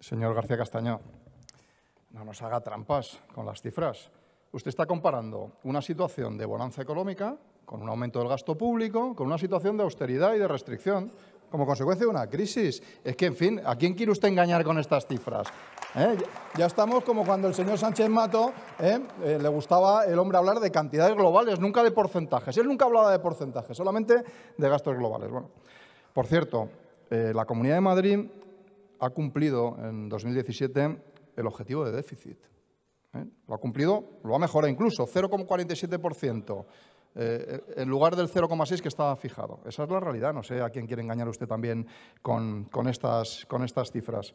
Señor García Castañó, no nos haga trampas con las cifras. Usted está comparando una situación de bonanza económica con un aumento del gasto público, con una situación de austeridad y de restricción, como consecuencia de una crisis. Es que, en fin, ¿a quién quiere usted engañar con estas cifras? ¿Eh? Ya estamos como cuando el señor Sánchez Mato ¿eh? Eh, le gustaba el hombre hablar de cantidades globales, nunca de porcentajes. Él nunca hablaba de porcentajes, solamente de gastos globales. Bueno, por cierto, la Comunidad de Madrid ha cumplido en 2017 el objetivo de déficit. ¿eh? Lo ha cumplido, lo ha mejorado incluso, 0,47%, eh, en lugar del 0,6% que estaba fijado. Esa es la realidad, no sé a quién quiere engañar usted también con, estas, cifras.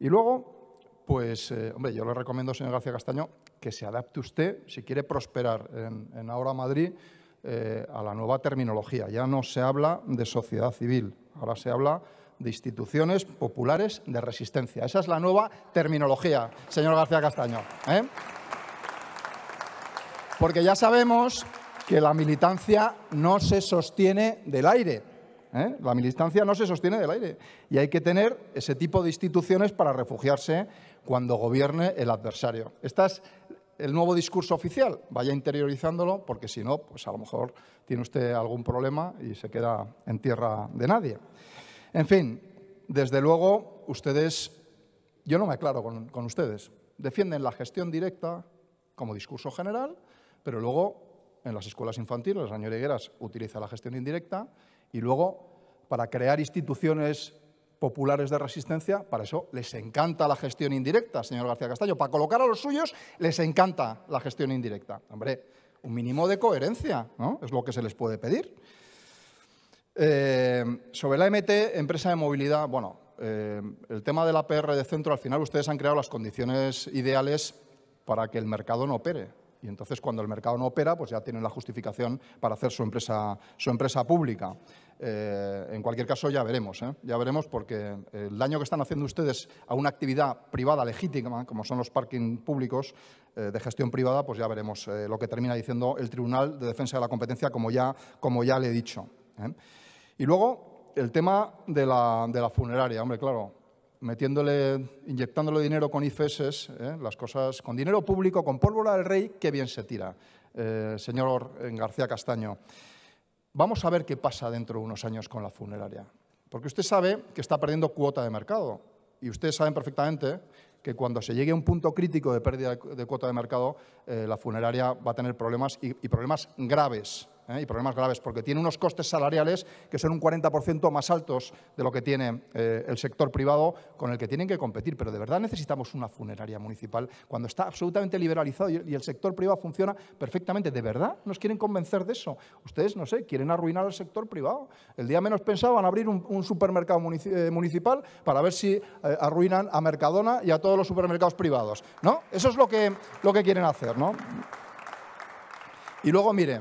Y luego, pues, eh, hombre, yo le recomiendo, señor García Castaño, que se adapte usted, si quiere prosperar en, en Ahora Madrid, a la nueva terminología. Ya no se habla de sociedad civil, ahora se habla de instituciones populares de resistencia. Esa es la nueva terminología, señor García Castaño. ¿eh? Porque ya sabemos que la militancia no se sostiene del aire. ¿eh? La militancia no se sostiene del aire. Y hay que tener ese tipo de instituciones para refugiarse cuando gobierne el adversario. Este es el nuevo discurso oficial. Vaya interiorizándolo, porque si no, pues a lo mejor tiene usted algún problema y se queda en tierra de nadie. En fin, desde luego, ustedes, yo no me aclaro con, ustedes, defienden la gestión directa como discurso general, pero luego en las escuelas infantiles, las señor utiliza la gestión indirecta y luego para crear instituciones populares de resistencia, para eso les encanta la gestión indirecta, señor García Castaño. Para colocar a los suyos les encanta la gestión indirecta. Hombre, un mínimo de coherencia, ¿no? Es lo que se les puede pedir. Eh, sobre la MT, empresa de movilidad, bueno, eh, el tema de la PR de centro, al final ustedes han creado las condiciones ideales para que el mercado no opere. Y entonces cuando el mercado no opera, pues ya tienen la justificación para hacer su empresa, pública. Eh, en cualquier caso, ya veremos. Ya veremos porque el daño que están haciendo ustedes a una actividad privada legítima, como son los parking públicos de gestión privada, pues ya veremos lo que termina diciendo el Tribunal de Defensa de la Competencia, como ya le he dicho. ¿eh? Y luego el tema de la, funeraria, hombre, claro, metiéndole, inyectándole dinero con IFES, e ¿eh? las cosas con dinero público, con pólvora del rey, qué bien se tira, eh, señor García Castaño. Vamos a ver qué pasa dentro de unos años con la funeraria, porque usted sabe que está perdiendo cuota de mercado y ustedes saben perfectamente que cuando se llegue a un punto crítico de pérdida de cuota de mercado, la funeraria va a tener problemas y problemas graves. ¿eh? y problemas graves, porque tiene unos costes salariales que son un 40% más altos de lo que tiene eh, el sector privado con el que tienen que competir. Pero de verdad necesitamos una funeraria municipal cuando está absolutamente liberalizado y el sector privado funciona perfectamente. ¿De verdad nos quieren convencer de eso? Ustedes, no sé, quieren arruinar al sector privado. El día menos pensado van a abrir un, supermercado eh, municipal para ver si arruinan a Mercadona y a todos los supermercados privados. ¿No? Eso es lo que, lo que quieren hacer, ¿no? Y luego, mire,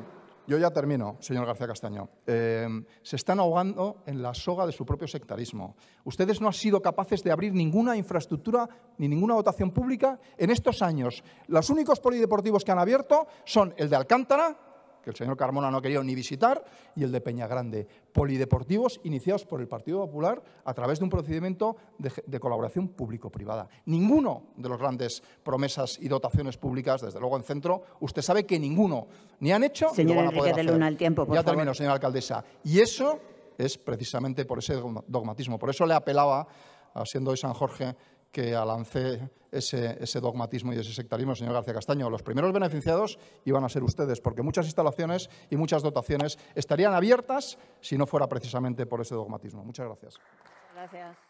yo ya termino, señor García Castaño. Em, se están ahogando en la soga de su propio sectarismo. Ustedes no han sido capaces de abrir ninguna infraestructura ni ninguna dotación pública en estos años. Los únicos polideportivos que han abierto son el de Alcántara, que el señor Carmona no ha querido ni visitar, y el de Peña Grande, polideportivos iniciados por el Partido Popular a través de un procedimiento de, colaboración público-privada. Ninguno de los grandes promesas y dotaciones públicas, desde luego en centro, usted sabe que ninguno ni han hecho ni van a ya termino, señora alcaldesa. Y eso es precisamente por ese dogmatismo. Por eso le apelaba, siendo hoy San Jorge, que alance ese, dogmatismo y ese sectarismo, señor García Castaño. Los primeros beneficiados iban a ser ustedes, porque muchas instalaciones y muchas dotaciones estarían abiertas si no fuera precisamente por ese dogmatismo. Muchas Gracias.